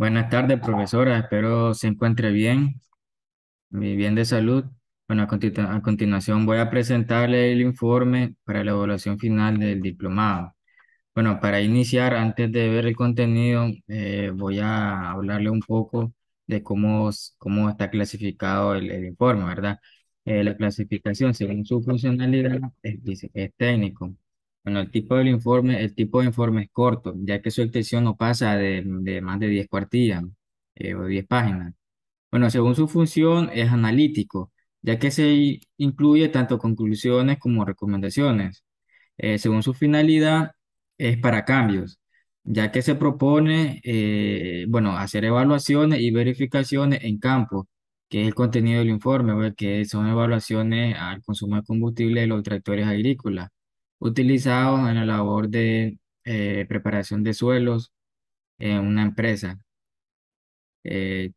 Buenas tardes, profesora. Espero se encuentre bien, bien de salud. Bueno, a, continuación voy a presentarle el informe para la evaluación final del diplomado. Bueno, para iniciar, antes de ver el contenido, eh, voy a hablarle un poco de cómo, cómo está clasificado el, informe, ¿verdad? Eh, la clasificación según su funcionalidad es técnico. Bueno, el tipo del informe, el tipo de informe es corto, ya que su extensión no pasa de, más de 10 cuartillas eh, o 10 páginas. Bueno, según su función es analítico, ya que se incluye tanto conclusiones como recomendaciones. Eh, según su finalidad es para cambios, ya que se propone, eh, bueno, hacer evaluaciones y verificaciones en campo, que es el contenido del informe, pues, que son evaluaciones al consumo de combustible de los tractores agrícolas utilizados en la labor de eh, preparación de suelos en una empresa. Eh,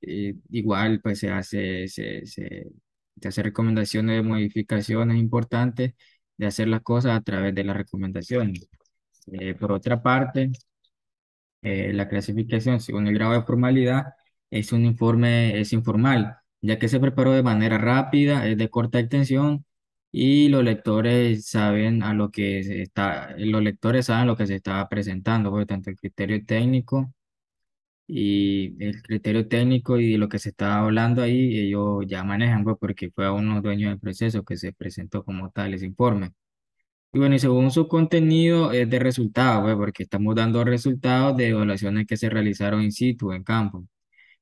igual pues se hace, se, hace recomendaciones de modificaciones importantes de hacer las cosas a través de las recomendaciones. Eh, por otra parte, la clasificación según el grado de formalidad es un informe, es informal, ya que se preparó de manera rápida, es de corta extensión y los lectores saben a lo que se está, los lectores saben lo que se está presentando, por pues, tanto el criterio técnico y el criterio técnico y lo que se estaba hablando ahí, ellos ya manejan, pues, porque fue a unos dueños del proceso que se presentó como tal ese informe. Y bueno, y según su contenido es de resultados, pues, porque estamos dando resultados de evaluaciones que se realizaron in situ, en campo.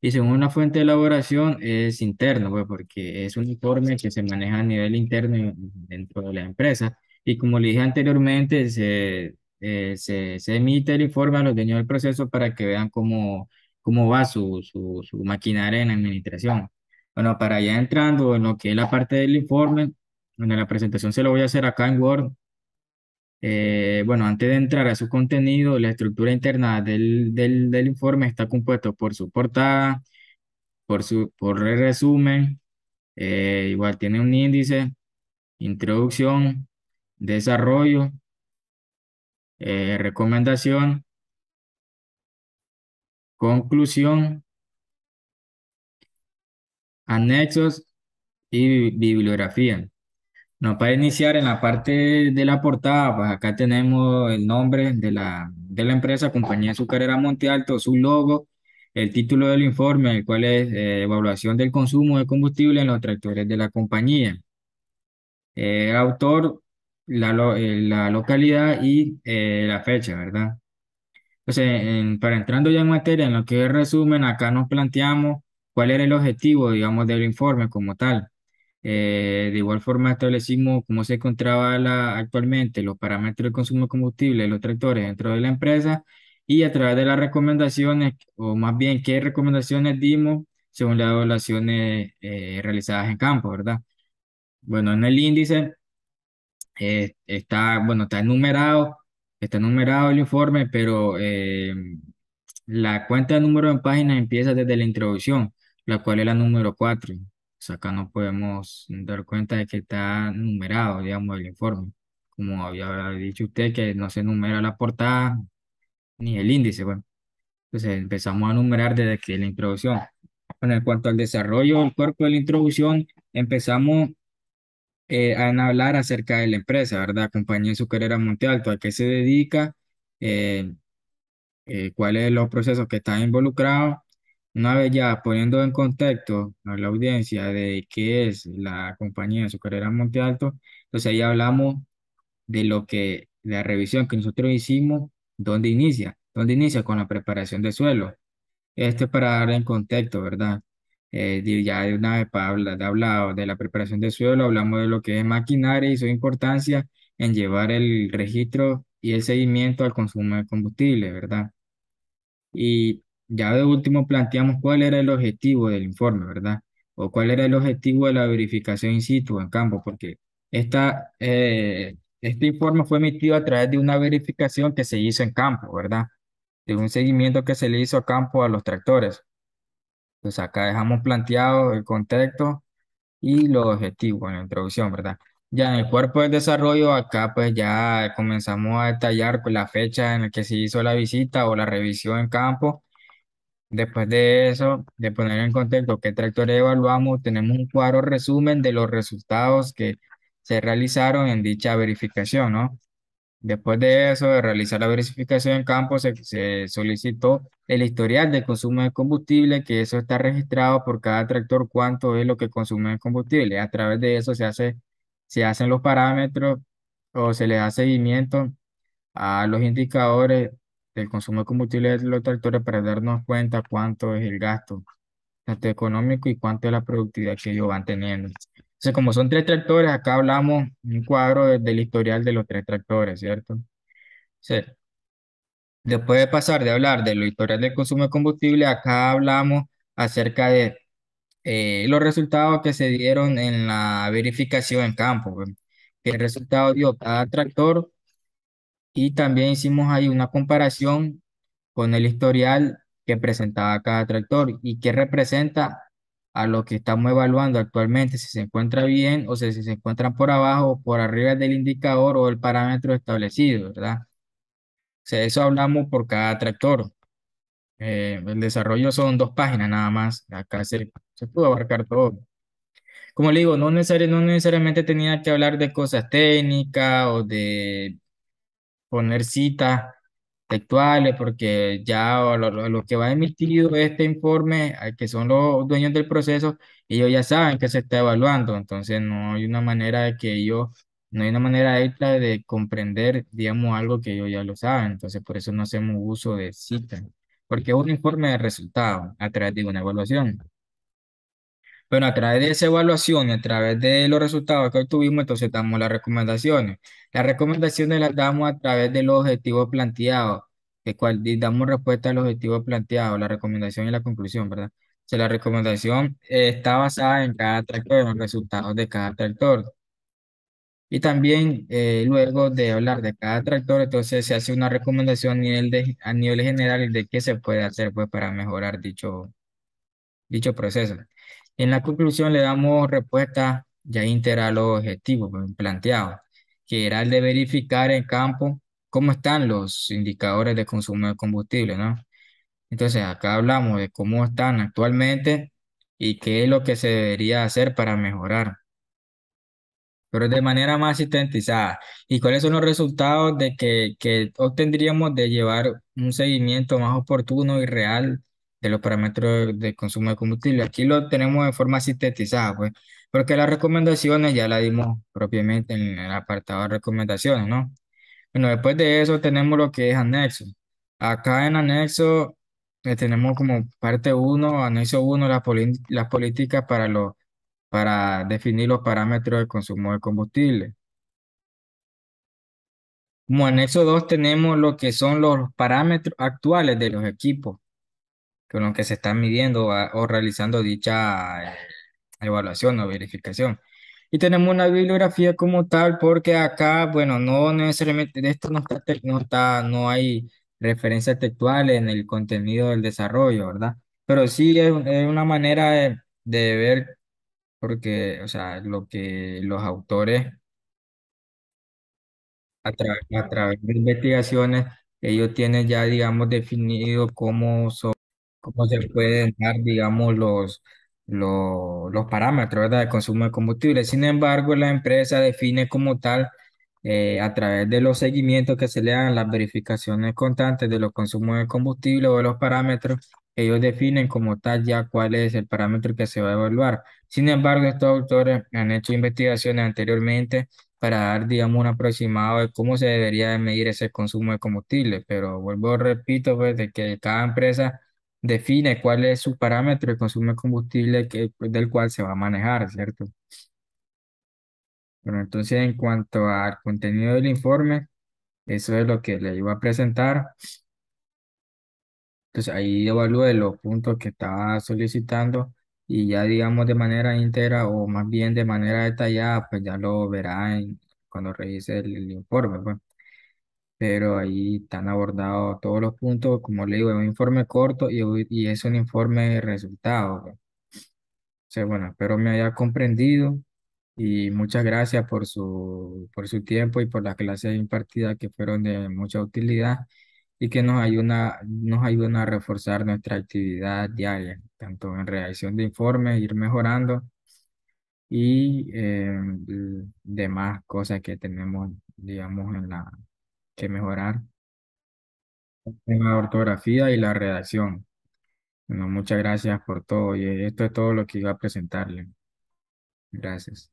Y según una fuente de elaboración es interno, pues, porque es un informe que se maneja a nivel interno dentro de la empresa. Y como le dije anteriormente, se, eh, se, se emite el informe a los dueños del proceso para que vean cómo, cómo va su, su, su maquinaria en administración. Bueno, para ya entrando en lo que es la parte del informe, bueno, la presentación se lo voy a hacer acá en Word, eh, bueno, antes de entrar a su contenido, la estructura interna del, informe está compuesta por su portada, por, su, por el resumen, eh, igual tiene un índice, introducción, desarrollo, eh, recomendación, conclusión, anexos y bibliografía. No, para iniciar en la parte de la portada, pues acá tenemos el nombre de la, de la empresa, Compañía Azucarera Monte Alto, su logo, el título del informe, el cual es eh, Evaluación del consumo de combustible en los tractores de la compañía. Eh, el autor, la, eh, la localidad y la fecha, ¿verdad? Entonces, para entrando ya en materia, en lo que es resumen, acá nos planteamos cuál era el objetivo, digamos, del informe como tal. Eh, de igual forma establecimos cómo se encontraba la, actualmente los parámetros de consumo de combustible de los tractores dentro de la empresa y a través de las recomendaciones, o más bien qué recomendaciones dimos según las evaluaciones eh, realizadas en campo, ¿verdad? Bueno, en el índice eh, está, bueno, está enumerado, está enumerado el informe, pero la cuenta de número en páginas empieza desde la introducción, la cual es la número 4. O acá no podemos dar cuenta de que está numerado, digamos, el informe. Como había dicho usted, que no se numera la portada ni el índice. Bueno, entonces empezamos a numerar desde que la introducción. Bueno, en cuanto al desarrollo del cuerpo de la introducción, empezamos eh, a hablar acerca de la empresa, ¿verdad? Compañía carrera Monte Alto, a qué se dedica, eh, eh, cuáles son los procesos que están involucrados una vez ya poniendo en contexto a la audiencia de qué es la compañía carrera Monte Alto, entonces ahí hablamos de lo que la revisión que nosotros hicimos, dónde inicia, dónde inicia con la preparación de suelo. Este para darle en contexto, ¿verdad? Eh, ya de una vez para hablado de la preparación de suelo, hablamos de lo que es maquinaria y su importancia en llevar el registro y el seguimiento al consumo de combustible, ¿verdad? Y ya de último planteamos cuál era el objetivo del informe, ¿verdad? O cuál era el objetivo de la verificación in situ en campo, porque esta, eh, este informe fue emitido a través de una verificación que se hizo en campo, ¿verdad? De un seguimiento que se le hizo a campo a los tractores. Pues acá dejamos planteado el contexto y los objetivos en la introducción, ¿verdad? Ya en el cuerpo de desarrollo, acá pues ya comenzamos a detallar con la fecha en la que se hizo la visita o la revisión en campo Después de eso, de poner en contexto qué tractores evaluamos, tenemos un cuadro resumen de los resultados que se realizaron en dicha verificación, ¿no? Después de eso, de realizar la verificación en campo, se, se solicitó el historial de consumo de combustible, que eso está registrado por cada tractor, cuánto es lo que consume de combustible. A través de eso se hace, se hacen los parámetros o se le da seguimiento a los indicadores del consumo de combustible de los tractores para darnos cuenta cuánto es el gasto, tanto económico y cuánto es la productividad que ellos van teniendo. Entonces, como son tres tractores, acá hablamos un cuadro del historial de los tres tractores, ¿cierto? Sí. después de pasar de hablar del historial del consumo de combustible, acá hablamos acerca de eh, los resultados que se dieron en la verificación en campo, que el resultado dio cada tractor y también hicimos ahí una comparación con el historial que presentaba cada tractor y que representa a lo que estamos evaluando actualmente, si se encuentra bien o si se encuentran por abajo o por arriba del indicador o el parámetro establecido, ¿verdad? O sea, eso hablamos por cada tractor. Eh, el desarrollo son dos páginas nada más, acá se, pudo abarcar todo. Como le digo, no necesariamente tenía que hablar de cosas técnicas o de poner citas textuales, porque ya a lo, que va que va emitido este informe, que son los dueños del proceso, ellos ya saben que se está evaluando, entonces no hay una manera de que yo no hay una manera extra de comprender, digamos, algo que ellos ya lo saben, entonces por eso no hacemos uso de citas, porque es un informe de resultado, a través de una evaluación. Bueno, a través de esa evaluación a través de los resultados que obtuvimos, entonces damos las recomendaciones. Las recomendaciones las damos a través de los objetivos planteados, que cual damos respuesta a los objetivos planteados, la recomendación y la conclusión, ¿verdad? O sea, la recomendación eh, está basada en cada tractor, en los resultados de cada tractor. Y también eh, luego de hablar de cada tractor, entonces se hace una recomendación a nivel, a nivel general de qué se puede hacer pues, para mejorar dicho, dicho proceso. En la conclusión le damos respuesta ya íntegra a los objetivos pues, planteados, que era el de verificar en campo cómo están los indicadores de consumo de combustible, ¿no? Entonces, acá hablamos de cómo están actualmente y qué es lo que se debería hacer para mejorar, pero de manera más sistematizada. ¿Y cuáles son los resultados de que, que obtendríamos de llevar un seguimiento más oportuno y real de los parámetros de consumo de combustible. Aquí lo tenemos de forma sintetizada, pues, porque las recomendaciones ya las dimos propiamente en el apartado de recomendaciones, ¿no? Bueno, después de eso tenemos lo que es anexo. Acá en anexo eh, tenemos como parte 1, anexo 1, las, las políticas para, para definir los parámetros de consumo de combustible. Como anexo 2 tenemos lo que son los parámetros actuales de los equipos con lo que se están midiendo o realizando dicha eh, evaluación o verificación. Y tenemos una bibliografía como tal, porque acá, bueno, no necesariamente, de esto no está, no está, no hay referencias textuales en el contenido del desarrollo, ¿verdad? Pero sí es, una manera de, ver, porque, o sea, lo que los autores a, a, través de investigaciones, ellos tienen ya, digamos, definido cómo son cómo se pueden dar, digamos, los, los los parámetros, ¿verdad? de consumo de combustible. Sin embargo, la empresa define como tal, eh, a través de los seguimientos que se le dan, las verificaciones constantes de los consumos de combustible o de los parámetros, ellos definen como tal ya cuál es el parámetro que se va a evaluar. Sin embargo, estos autores han hecho investigaciones anteriormente para dar, digamos, un aproximado de cómo se debería medir ese consumo de combustible, pero vuelvo, repito, pues, de que cada empresa define cuál es su parámetro de consumo de combustible que, pues, del cual se va a manejar, ¿cierto? Bueno, entonces en cuanto al contenido del informe, eso es lo que le iba a presentar. Entonces ahí evalúe los puntos que estaba solicitando y ya digamos de manera íntegra o más bien de manera detallada, pues ya lo verá en, cuando revise el, informe. ¿bueno? Pues pero ahí están abordados todos los puntos, como le digo, es un informe corto y, y es un informe de resultados. Pues. O sea, bueno, espero me haya comprendido y muchas gracias por su, por su tiempo y por las clases impartidas que fueron de mucha utilidad y que nos ayudan, nos ayuda a reforzar nuestra actividad diaria, tanto en redacción de informes, ir mejorando y eh, demás cosas que tenemos, digamos, en la, que mejorar la ortografía y la redacción. Bueno, muchas gracias por todo y esto es todo lo que iba a presentarle. Gracias.